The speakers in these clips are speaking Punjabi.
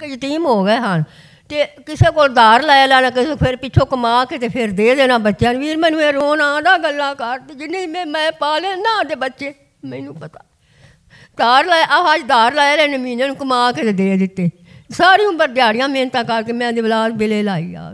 ਕਿ ਯਤੀਮ ਹੋ ਗਏ ਹਨ ਤੇ ਕਿਸੇ ਕੋਲ ਧਾਰ ਲੈ ਲੈਣਾ ਕਿਸੇ ਫਿਰ ਪਿੱਛੋਂ ਕਮਾ ਕੇ ਤੇ ਫਿਰ ਦੇ ਦੇਣਾ ਬੱਚਿਆਂ ਨੂੰ ਵੀਰ ਮੈਨੂੰ ਇਹ ਰੋਣ ਆਉਂਦਾ ਗੱਲਾਂ ਕਰ ਤੇ ਜਿੰਨੀ ਮੈਂ ਮੈਂ ਪਾਲੇ ਨਾ ਤੇ ਬੱਚੇ ਮੈਨੂੰ ਪਤਾ ਧਾਰ ਲੈ ਆਹ ਧਾਰ ਲੈ ਲੈਣ ਮਹੀਨੇ ਨੂੰ ਕਮਾ ਕੇ ਤੇ ਦੇ ਦਿੱਤੇ ਸਾਰੀ ਉਮਰ ਦਿਹਾੜੀਆਂ ਮਿਹਨਤਾਂ ਕਰਕੇ ਮੈਂ ਦੇ ਬਲਾਦ ਬਿਲੇ ਲਾਈ ਆ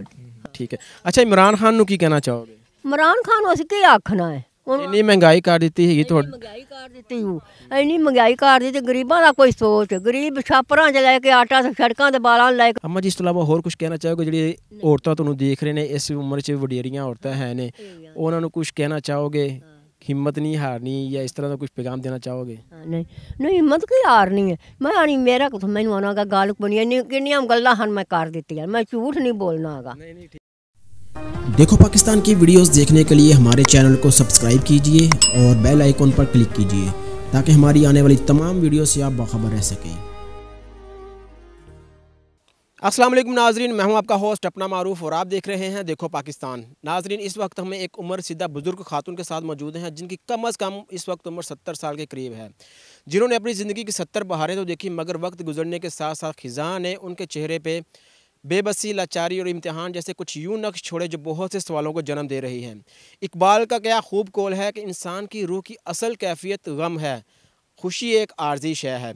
ਠੀਕ ਹੈ ਅੱਛਾ ਇਮਰਾਨ ਖਾਨ ਨੂੰ ਕੀ ਕਹਿਣਾ ਚਾਹੋਗੇ ਇਮਰਾਨ ਖਾਨ ਨੂੰ ਅਸੀਂ ਕੀ ਆਖਣਾ ਹੈ ਇੰਨੀ ਮਹਿੰਗਾਈ ਕਰ ਦਿੱਤੀ ਹੈਗੀ ਤੁਹਾਡੀ ਮਹਿੰਗਾਈ ਕਰ ਦਿੱਤੀ ਹੂੰ ਇੰਨੀ ਮਹਿੰਗਾਈ ਕਰ ਦਿੱਤੀ ਗਰੀਬਾਂ ਦਾ ਕੋਈ ਸੋਚ ਗਰੀਬ ਛਾਪਰਾਂ 'ਚ ਲੈ ਕੇ ਆਟਾ ਸੜਕਾਂ ਦੇ ਬਾਲਾਂ ਲੈ ਕੇ ਅਮਾ ਜੀ ਇਸ ਤੋਂ ਇਲਾਵਾ ਹੋਰ ਕੁਝ ਕਹਿਣਾ ਚਾਹੋਗੇ ਜਿਹੜੀ ਔਰਤਾਂ ਤੁਹਾਨੂੰ ਦੇਖ ਰਹੇ ਨੇ ਇਸ ਉਮਰ 'ਚ ਵਡੇਰੀਆਂ ਔਰਤਾਂ ਹੈ ਨੇ ਉਹਨਾਂ ਨੂੰ ਕੁਝ ਕਹਿਣਾ ਚਾਹੋਗੇ ਹਿੰਮਤ ਨਹੀਂ ਹਾਰਨੀ ਜਾਂ ਇਸ ਤਰ੍ਹਾਂ ਦਾ ਕੁਝ ਪੈਗਾਮ ਦੇਣਾ ਚਾਹੋਗੇ ਨਹੀਂ ਨਹੀਂ ਹਿੰਮਤ ਕੀ ਹਾਰਨੀ ਹੈ ਮੈਂ ਆਣੀ ਮੇਰਾ ਮੈਨੂੰ ਆਣਾਗਾ ਗਾਲਕ ਬਣੀ ਇੰਨੀ ਕਿੰਨੀਆਂ ਗੱਲਾਂ ਹਨ ਮੈਂ ਕਰ ਦਿੱਤੀਆਂ ਮੈਂ ਝੂਠ ਨਹੀਂ ਬੋਲਣਾਗਾ ਨਹੀਂ ਨਹੀਂ देखो पाकिस्तान की वीडियोस देखने के लिए हमारे चैनल को सब्सक्राइब कीजिए और बेल आइकॉन पर क्लिक कीजिए ताकि हमारी आने वाली तमाम वीडियो से आप बाखबर रह सकें असलम नाजरीन मैं हूं आपका होस्ट अपना मारूफ और आप देख रहे हैं देखो पाकिस्तान नाजरीन इस वक्त हमें एक उम्र सीधा बुज़ुर्ग खातून के साथ मौजूद हैं जिनकी कम अज़ कम इस वक्त उम्र सत्तर साल के करीब है जिन्होंने अपनी ज़िंदगी की सत्तर बहारें तो देखी मगर वक्त गुजरने के साथ साथ खिजा ने उनके चेहरे पर बेबसी लाचारी और इम्तहान जैसे कुछ यूं नक्श छोड़े जो बहुत से सवालों को जन्म दे रही हैं इकबाल का क्या खूब कौल है कि इंसान की रूह की असल कैफियत गम है खुशी एक आर्जी शय है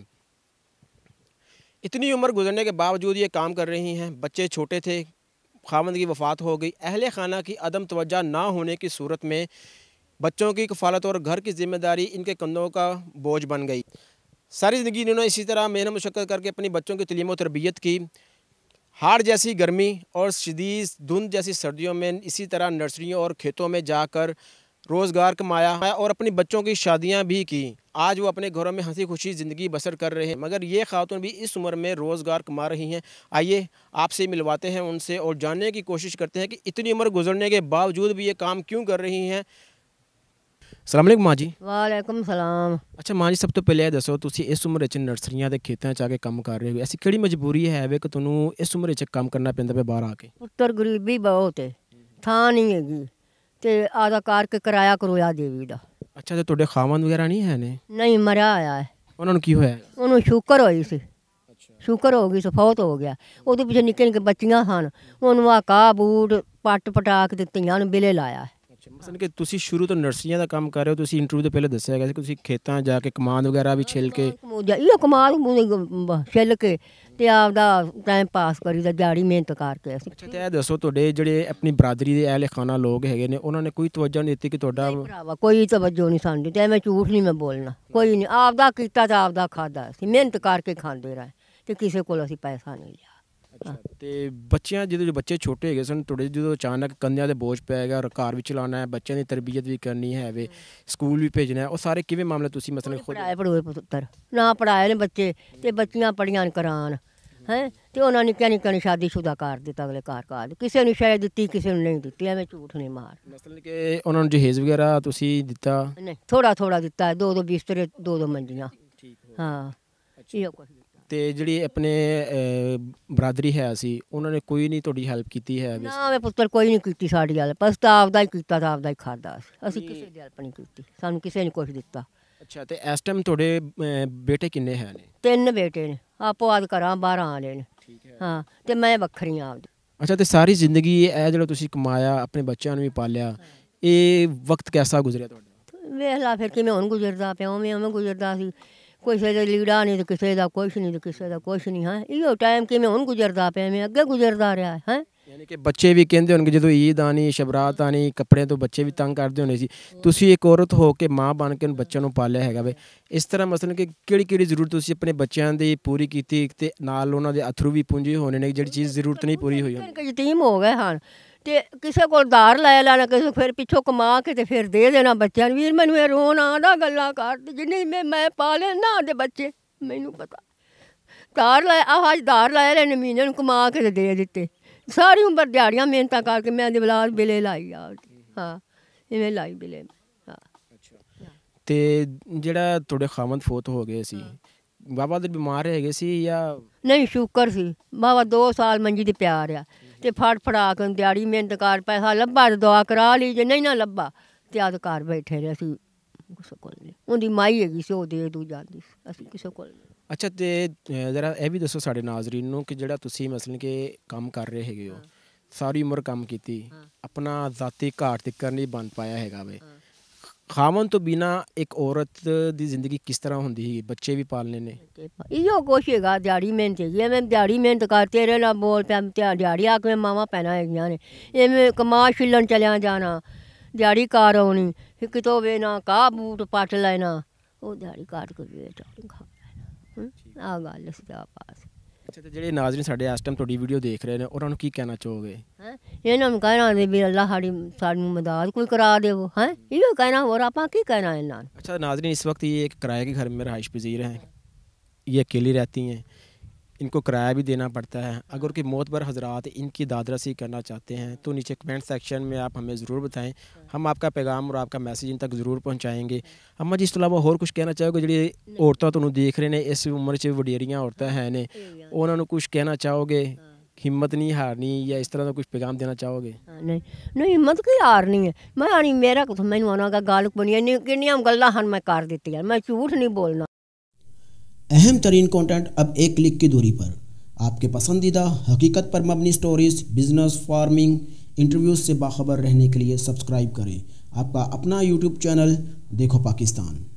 इतनी उम्र गुजरने के बावजूद ये काम कर रही हैं बच्चे छोटे थे खामद की वफात हो गई अहल खाना की अदम तोज्जा ना होने की सूरत में बच्चों की कफालत और घर की जिम्मेदारी इनके कंधों का बोझ बन गई सारी ज़िंदगी इन्होंने इसी तरह मेहनत मशक्क़त करके अपनी बच्चों की तलीम व तरबियत की हार जैसी गर्मी और शदीद धुंध जैसी सर्दियों में इसी तरह नर्सरियों और खेतों में जाकर रोज़गार कमाया और अपने बच्चों की शादियां भी की आज वो अपने घरों में हंसी खुशी ज़िंदगी बसर कर रहे हैं मगर ये खातून भी इस उम्र में रोज़गार कमा रही हैं आइए आपसे मिलवाते हैं उनसे और जानने की कोशिश करते हैं कि इतनी उम्र गुजरने के बावजूद भी ये काम क्यों कर रही हैं ਸਲਾਮ ਅਲੈਕੁਮ ਮਾਜੀ ਜੀ ਵਾਲੇਕੁਮ ਸਲਾਮ ਅੱਛਾ ਮਾਜੀ ਸਭ ਤੋਂ ਪਹਿਲੇ ਇਹ ਦੱਸੋ ਤੁਸੀਂ ਇਸ ਉਮਰ ਵਿੱਚ ਨਰਸਰੀਆਂ ਦੇ ਖੇਤਾਂ 'ਚ ਆ ਕੇ ਕੰਮ ਕਰ ਰਹੇ ਹੋ ਐਸੀ ਕਿਹੜੀ ਮਜਬੂਰੀ ਹੈ ਵੇ ਕਿ ਤੁਹਾਨੂੰ ਇਸ ਉਮਰ ਵਿੱਚ ਕੰਮ ਕਰਨਾ ਪੈਂਦਾ ਪਿਆ ਬਾਹਰ ਆ ਕੇ ਪੁੱਤਰ ਗਰੀਬੀ ਬਹੁਤ ਹੈ ਥਾਂ ਨਹੀਂ ਹੈਗੀ ਤੇ ਆਦਾ ਕਾਰ ਕੇ ਕਿਰਾਇਆ ਕਰੋਇਆ ਦੇਵੀ ਦਾ ਅੱਛਾ ਤੇ ਤੁਹਾਡੇ ਖਾਵਨ ਵਗੈਰਾ ਨਹੀਂ ਹੈ ਨੇ ਨਹੀਂ ਮਰਿਆ ਆਇਆ ਹੈ ਉਹਨਾਂ ਨੂੰ ਕੀ ਹੋਇਆ ਉਹਨੂੰ ਸ਼ੂਗਰ ਹੋਈ ਸੀ ਅੱਛਾ ਸ਼ੁਕਰ ਹੋ ਗਈ ਫੌਤ ਹੋ ਗਿਆ ਉਹਦੇ ਪਿੱਛੇ ਨਿੱਕੇ ਨਿੱਕੇ ਬੱਚੀਆਂ ਹਨ ਉਹਨੂੰ ਆ ਕਾ ਬੂਟ ਪੱਟ ਪਟਾ ਕੇ ਦਿੱਤੀਆਂ ਨੂੰ ਬਿਲੇ ਲਾਇਆ ਸਨ ਕਿ ਤੁਸੀਂ ਸ਼ੁਰੂ ਤੋਂ ਨਰਸਰੀਆਂ ਦਾ ਕੰਮ ਕਰ ਰਹੇ ਹੋ ਤੁਸੀਂ ਇੰਟਰਵਿਊ ਦੇ ਪਹਿਲੇ ਦੱਸਿਆ ਗਿਆ ਸੀ ਕਿ ਤੁਸੀਂ ਖੇਤਾਂ ਜਾ ਕੇ ਕਮਾਨ ਵਗੈਰਾ ਵੀ ਛਿਲ ਕੇ ਇਹੋ ਕਮਾਲ ਛਿਲ ਕੇ ਤੇ ਆਪਦਾ ਟਾਈਮ ਪਾਸ ਕਰੀਦਾ ਜਾੜੀ ਮਿਹਨਤ ਕਰਕੇ ਅਸੀਂ ਅੱਛਾ ਤੇ ਇਹ ਦੱਸੋ ਤੁਹਾਡੇ ਜਿਹੜੇ ਆਪਣੀ ਬਰਾਦਰੀ ਦੇ ਅਹਲ ਖਾਨਾ ਲੋਕ ਹੈਗੇ ਨੇ ਉਹਨਾਂ ਨੇ ਕੋਈ ਤਵੱਜਾ ਨਹੀਂ ਦਿੱਤੀ ਕਿ ਤੁਹਾਡਾ ਭਰਾਵਾ ਕੋਈ ਤਵੱਜੋ ਨਹੀਂ ਸਾਂਦੀ ਤੇ ਮੈਂ ਝੂਠ ਨਹੀਂ ਮੈਂ ਬੋਲਣਾ ਕੋਈ ਨਹੀਂ ਆਪਦਾ ਕੀਤਾ ਤਾਂ ਆਪਦਾ ਖਾਦਾ ਅਸੀਂ ਮਿਹਨਤ ਕਰਕੇ ਖਾਂਦੇ ਰਹੇ ਤੇ ਕਿਸੇ ਕੋਲ ਅਸੀਂ ਪੈਸਾ ਨਹੀਂ ਲਿਆ ਤੇ ਬੱਚਿਆਂ ਜਦੋਂ ਬੱਚੇ ਛੋਟੇ ਹੈਗੇ ਸਨ ਥੋੜੇ ਜਦੋਂ ਅਚਾਨਕ ਕੰਨਿਆਂ ਦੇ ਬੋਝ ਪੈ ਗਿਆ ਔਰ ਘਰ ਵੀ ਚਲਾਉਣਾ ਹੈ ਬੱਚਿਆਂ ਦੀ ਤਰਬੀਅਤ ਵੀ ਕਰਨੀ ਹੈ ਵੇ ਸਕੂਲ ਵੀ ਭੇਜਣਾ ਹੈ ਉਹ ਸਾਰੇ ਕਿਵੇਂ ਮਾਮਲੇ ਤੁਸੀਂ ਮਸਲੇ ਖੁਦ ਪੜਾਏ ਪੜੋਏ ਪੁੱਤਰ ਨਾ ਪੜਾਏ ਨੇ ਬੱਚੇ ਤੇ ਬੱਚੀਆਂ ਪੜੀਆਂ ਕਰਾਨ ਹੈ ਤੇ ਉਹਨਾਂ ਨੇ ਕਿਹਾ ਨਹੀਂ ਸ਼ਾਦੀ ਸੁਦਾ ਕਰ ਦਿੱਤਾ ਅਗਲੇ ਘਰ ਘਰ ਕਿਸੇ ਨੂੰ ਸ਼ਾਇਦ ਦਿੱਤੀ ਕਿਸੇ ਨੂੰ ਨਹੀਂ ਦਿੱਤੀ ਐਵੇਂ ਝੂਠ ਨਹੀਂ ਮਾਰ ਮਸਲ ਕਿ ਉਹਨਾਂ ਨੂੰ ਜਹੇਜ਼ ਵਗੈਰਾ ਤੁਸੀਂ ਦਿੱਤਾ ਨਹੀਂ ਥੋੜਾ ਥੋੜਾ ਦਿੱਤਾ ਦੋ ਦੋ ਬਿਸਤਰੇ ਦੋ ਦੋ ਮੰਜੀਆਂ ਠੀਕ ਹਾਂ ਇਹ ਕੁਝ ਤੇ ਜਿਹੜੀ ਆਪਣੇ ਬਰਾਦਰੀ ਹੈ ਸੀ ਉਹਨਾਂ ਨੇ ਕੋਈ ਨਹੀਂ ਤੁਹਾਡੀ ਹੈਲਪ ਕੀਤੀ ਹੈ ਨਾ ਵੇ ਪੁੱਤਰ ਕੋਈ ਨਹੀਂ ਕੀਤੀ ਸਾਡੀ ਹੈਲਪ ਬਸ ਤਾਂ ਆਪਦਾ ਹੀ ਕੀਤਾ ਤਾਂ ਆਪਦਾ ਹੀ ਖਾਦਾ ਅਸੀਂ ਕਿਸੇ ਦੀ ਹੈਲਪ ਨਹੀਂ ਕੀਤੀ ਸਾਨੂੰ ਕਿਸੇ ਨੇ ਕੁਝ ਦਿੱਤਾ ਅੱਛਾ ਤੇ ਇਸ ਟਾਈਮ ਤੁਹਾਡੇ ਬੇਟੇ ਕਿੰਨੇ ਹੈ ਨੇ ਤਿੰਨ ਬੇਟੇ ਨੇ ਆਪੋ ਆਦ ਕਰਾਂ 12 ਆਲੇ ਨੇ ਠੀਕ ਹੈ ਹਾਂ ਤੇ ਮੈਂ ਵੱਖਰੀ ਆਪਦੀ ਅੱਛਾ ਤੇ ਸਾਰੀ ਜ਼ਿੰਦਗੀ ਇਹ ਜਿਹੜਾ ਤੁਸੀਂ ਕਮਾਇਆ ਆਪਣੇ ਬੱਚਿਆਂ ਨੂੰ ਵੀ ਪਾਲਿਆ ਇਹ ਵਕਤ ਕਿਹਦਾ ਗੁਜ਼ਰਿਆ ਤੁਹਾਡਾ ਵੇਖ ਲਾ ਫਿਰ ਕਿਵੇਂ ਹੁਣ ਗੁਜ਼ਰਦਾ ਪਿਆ ਉਵੇਂ ਉਵੇਂ ਗੁਜ਼ਰਦਾ ਸੀ ਕਿਸੇ ਦੇ ਲੀੜਾ ਨਹੀਂ ਤੇ ਕਿਸੇ ਦਾ ਕੁਛ ਨਹੀਂ ਤੇ ਕਿਸੇ ਦਾ ਕੁਛ ਨਹੀਂ ਹੈ ਇਹੋ ਟਾਈਮ ਕਿਵੇਂ ਹੁਣ ਗੁਜ਼ਰਦਾ ਪਿਆ ਮੈਂ ਅੱਗੇ ਗੁਜ਼ਰਦਾ ਰਿਹਾ ਹੈ ਹੈ ਯਾਨੀ ਕਿ ਬੱਚੇ ਵੀ ਕਹਿੰਦੇ ਹੋਣਗੇ ਜਦੋਂ ਈਦ ਆਣੀ ਸ਼ਬਰਾਤ ਆਣੀ ਕੱਪੜਿਆਂ ਤੋਂ ਬੱਚੇ ਵੀ ਤੰਗ ਕਰਦੇ ਹੋਣੇ ਸੀ ਤੁਸੀਂ ਇੱਕ ਔਰਤ ਹੋ ਕੇ ਮਾਂ ਬਣ ਕੇ ਬੱਚਿਆਂ ਨੂੰ ਪਾਲਿਆ ਹੈਗਾ ਵੇ ਇਸ ਤਰ੍ਹਾਂ ਮਸਲਨ ਕਿ ਕਿਹੜੀ ਕਿਹੜੀ ਜ਼ਰੂਰਤ ਤੁਸੀਂ ਆਪਣੇ ਬੱਚਿਆਂ ਦੀ ਪੂਰੀ ਕੀਤੀ ਤੇ ਨਾਲ ਉਹਨਾਂ ਦੇ ਅਥਰੂ ਵੀ ਪੁੰਜੇ ਹੋਣੇ ਨੇ ਜਿਹੜੀ ਚੀਜ਼ ਜ਼ਰੂਰਤ ਨਹੀਂ ਪੂਰੀ ਹੋਈ ਹੋਣੀ ਯਤੀਮ ਹੋ ਗਏ ਹਨ ਤੇ ਕਿਸੇ ਕੋਲ ਧਾਰ ਲੈ ਲੈਣਾ ਕਿਸੇ ਫਿਰ ਪਿੱਛੋਂ ਕਮਾ ਕੇ ਤੇ ਫਿਰ ਦੇ ਦੇਣਾ ਬੱਚਿਆਂ ਨੂੰ ਵੀਰ ਮੈਨੂੰ ਇਹ ਰੋਣ ਆਦਾ ਗੱਲਾਂ ਕਰ ਜਿੰਨੇ ਮੈਂ ਮੈਂ ਪਾਲੇ ਨਾ ਦੇ ਬੱਚੇ ਮੈਨੂੰ ਪਤਾ ਧਾਰ ਲੈ ਆਹ ਧਾਰ ਲੈ ਨੇ ਮਹੀਨੇ ਨੂੰ ਕਮਾ ਕੇ ਤੇ ਦੇ ਦਿੱਤੇ ਸਾਰੀ ਉਮਰ ਦਿਹਾੜੀਆਂ ਮਿਹਨਤਾਂ ਕਰਕੇ ਮੈਂ ਦੇ ਬਲਾਦ ਬਿਲੇ ਲਾਈ ਆ ਹਾਂ ਇਵੇਂ ਲਾਈ ਬਿਲੇ ਹਾਂ ਤੇ ਜਿਹੜਾ ਤੁਹਾਡੇ ਖਾਮਦ ਫੋਤ ਹੋ ਗਏ ਸੀ ਬਾਬਾ ਦੇ ਬਿਮਾਰ ਹੈਗੇ ਸੀ ਜਾਂ ਨਹੀਂ ਸ਼ੁਕਰ ਸੀ ਬਾਬਾ 2 ਸਾਲ ਮੰਜੀ ਦੇ ਪਿਆਰ ਆ ਤੇ ਫੜ ਫੜਾ ਕੇ ਦਿਹਾੜੀ ਮਿਹਨਤ ਕਰ ਪੈਸਾ ਲੱਭਾ ਤੇ ਦੁਆ ਕਰਾ ਲਈ ਜੇ ਨਹੀਂ ਨਾ ਲੱਭਾ ਤੇ ਆਦ ਘਰ ਬੈਠੇ ਰਹੇ ਅਸੀਂ ਕਿਸੇ ਕੋਲ ਨਹੀਂ ਉਹਦੀ ਮਾਈ ਹੈਗੀ ਸੀ ਉਹ ਦੇ ਦੂ ਜਾਂਦੀ ਅਸੀਂ ਕਿਸੇ ਕੋਲ ਨਹੀਂ ਅੱਛਾ ਤੇ ਜਰਾ ਇਹ ਵੀ ਦੱਸੋ ਸਾਡੇ ਨਾਜ਼ਰੀਨ ਨੂੰ ਕਿ ਜਿਹੜਾ ਤੁਸੀਂ ਮਸਲਨ ਕਿ ਕੰਮ ਕਰ ਰਹੇ ਹੈਗੇ ਹੋ ਸਾਰੀ ਉਮਰ ਕੰਮ ਕੀਤੀ ਆਪਣਾ ਜ਼ਾਤੀ ਘਾਟ ਤੇ ਕਰਨੀ ਬਣ ਪਾਇਆ ਹੈਗਾ ਵੇ ਖਾਵਨ ਤੋਂ ਬਿਨਾ ਇੱਕ ਔਰਤ ਦੀ ਜ਼ਿੰਦਗੀ ਕਿਸ ਤਰ੍ਹਾਂ ਹੁੰਦੀ ਹੈ ਬੱਚੇ ਵੀ ਪਾਲਨੇ ਨੇ ਇਹੋ ਕੁਛ ਹੈਗਾ ਦਿਹਾੜੀ ਮਿਹਨਤ ਹੈਗੀ ਐਵੇਂ ਦਿਹਾੜੀ ਮਿਹਨਤ ਕਰ ਤੇਰੇ ਨਾਲ ਬੋਲ ਪਿਆ ਦਿਹਾੜੀ ਆ ਕੇ ਮਾਵਾ ਪੈਣਾ ਹੈਗੀਆਂ ਨੇ ਐਵੇਂ ਕਮਾ ਛਿਲਣ ਚਲਿਆ ਜਾਣਾ ਦਿਹਾੜੀ ਕਾਰ ਆਉਣੀ ਫਿਰ ਕਿਤੋਂ ਵੇ ਨਾ ਕਾ ਬੂਟ ਪਾਟ ਲੈਣਾ ਉਹ ਦਿਹਾੜੀ ਕਾਰ ਕੇ ਬੇਟਾ ਆ ਗੱਲ ਸਿਆ ਪਾਸ ਅੱਛਾ ਤੇ ਜਿਹੜੇ ਨਾਜ਼ਰੀਨ ਸਾਡੇ ਇਸ ਟਾਈਮ ਤੁਹਾਡੀ ਵੀਡੀਓ ਦੇਖ ਰਹੇ ਨੇ ਉਹਨਾਂ ਨੂੰ इन्हों कहना भी अल्लाह साड़ी साड़ी मदद कोई करा दे वो हैं कहना और आपा कहना इन्होंने अच्छा नाजरीन इस वक्त ये किराए के घर में रहाइश पजीर हैं ये अकेली रहती हैं इनको किराया भी देना पड़ता है अगर कि मौत पर हजरात इनकी दादरसी करना चाहते हैं तो नीचे कमेंट सेक्शन में आप हमें ज़रूर बताएं हम आपका पैगाम और आपका मैसेज इन तक जरूर पहुंचाएंगे अम्मा जी इस अलावा होर कुछ कहना चाहोगे जी औरतों तुम्हें देख रहे हैं इस उम्र च वडेरिया औरत है ने उन्होंने कुछ कहना चाहोगे हिम्मत नहीं हारनी या इस तरह का कुछ पैगाम देना चाहोगे नहीं नहीं हिम्मत कोई हारनी है मैं आनी मेरा कुछ आना गल बनी इन किनिया मैं कर दी मैं झूठ नहीं बोलना अहम तरीन कॉन्टेंट अब एक क्लिक की दूरी पर आपके पसंदीदा हकीकत पर मबनी स्टोरीज बिजनेस फार्मिंग इंटरव्यूज से बाखबर रहने के लिए सब्सक्राइब करें आपका अपना यूट्यूब चैनल देखो पाकिस्तान